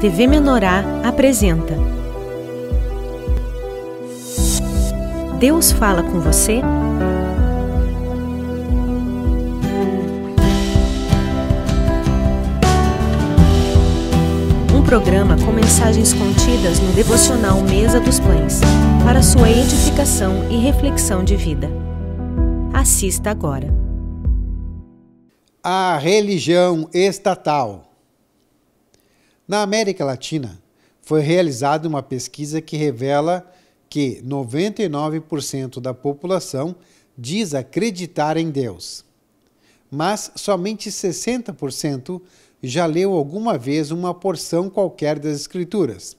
TV Menorá apresenta Deus fala com você? Um programa com mensagens contidas no devocional Mesa dos Pães, para sua edificação e reflexão de vida. Assista agora. A religião estatal na América Latina, foi realizada uma pesquisa que revela que 99% da população diz acreditar em Deus, mas somente 60% já leu alguma vez uma porção qualquer das Escrituras,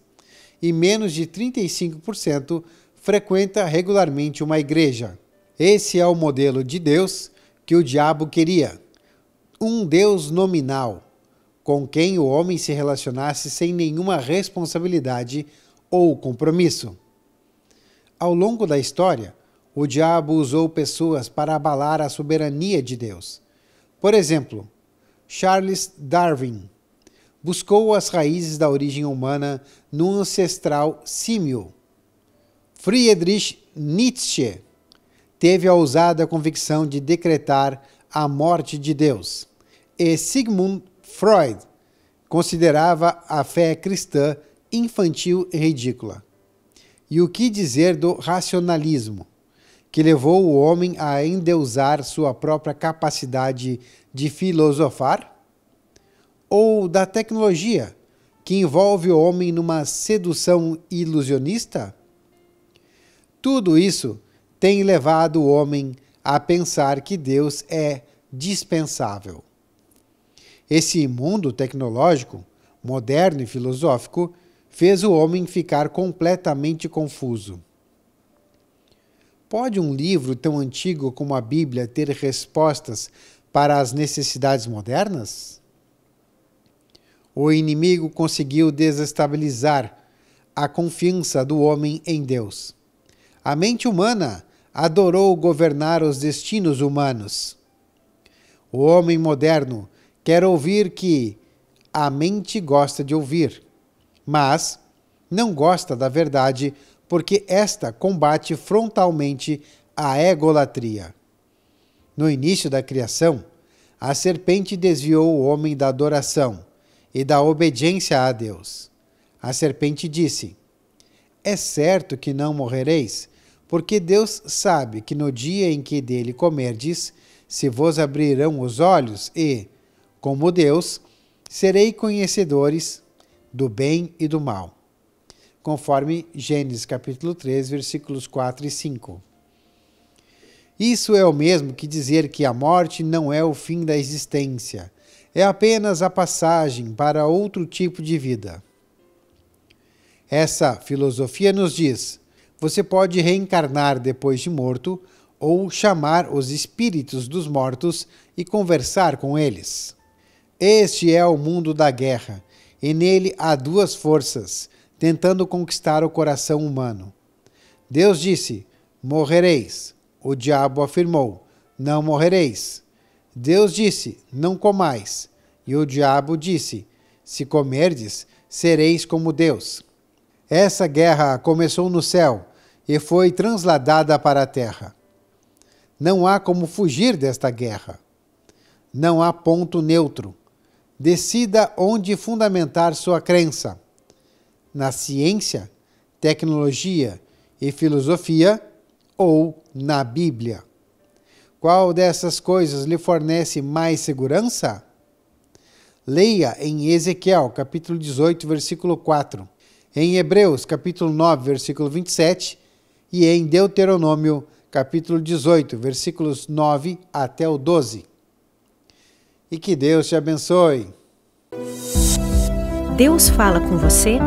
e menos de 35% frequenta regularmente uma igreja. Esse é o modelo de Deus que o diabo queria. Um Deus nominal, com quem o homem se relacionasse sem nenhuma responsabilidade ou compromisso. Ao longo da história, o diabo usou pessoas para abalar a soberania de Deus. Por exemplo, Charles Darwin buscou as raízes da origem humana no ancestral símio. Friedrich Nietzsche teve a ousada convicção de decretar a morte de Deus. E Sigmund Freud considerava a fé cristã infantil e ridícula. E o que dizer do racionalismo, que levou o homem a endeusar sua própria capacidade de filosofar? Ou da tecnologia, que envolve o homem numa sedução ilusionista? Tudo isso tem levado o homem a pensar que Deus é dispensável. Esse mundo tecnológico, moderno e filosófico, fez o homem ficar completamente confuso. Pode um livro tão antigo como a Bíblia ter respostas para as necessidades modernas? O inimigo conseguiu desestabilizar a confiança do homem em Deus. A mente humana adorou governar os destinos humanos. O homem moderno quer ouvir que a mente gosta de ouvir, mas não gosta da verdade, porque esta combate frontalmente a egolatria. No início da criação, a serpente desviou o homem da adoração e da obediência a Deus. A serpente disse: É certo que não morrereis, porque Deus sabe que no dia em que dele comerdes, se vos abrirão os olhos e, como Deus, serei conhecedores do bem e do mal, conforme Gênesis capítulo 3, versículos 4 e 5. Isso é o mesmo que dizer que a morte não é o fim da existência, é apenas a passagem para outro tipo de vida. Essa filosofia nos diz: você pode reencarnar depois de morto ou chamar os espíritos dos mortos e conversar com eles. Este é o mundo da guerra, e nele há duas forças, tentando conquistar o coração humano. Deus disse: Morrereis. O diabo afirmou: Não morrereis. Deus disse: Não comais. E o diabo disse: Se comerdes, sereis como Deus. Essa guerra começou no céu e foi transladada para a terra. Não há como fugir desta guerra. Não há ponto neutro decida onde fundamentar sua crença. Na ciência, tecnologia e filosofia ou na Bíblia. Qual dessas coisas lhe fornece mais segurança? Leia em Ezequiel, capítulo 18, versículo 4, em Hebreus, capítulo 9, versículo 27 e em Deuteronômio, capítulo 18, versículos 9 até o 12 e que Deus te abençoe. Deus fala com você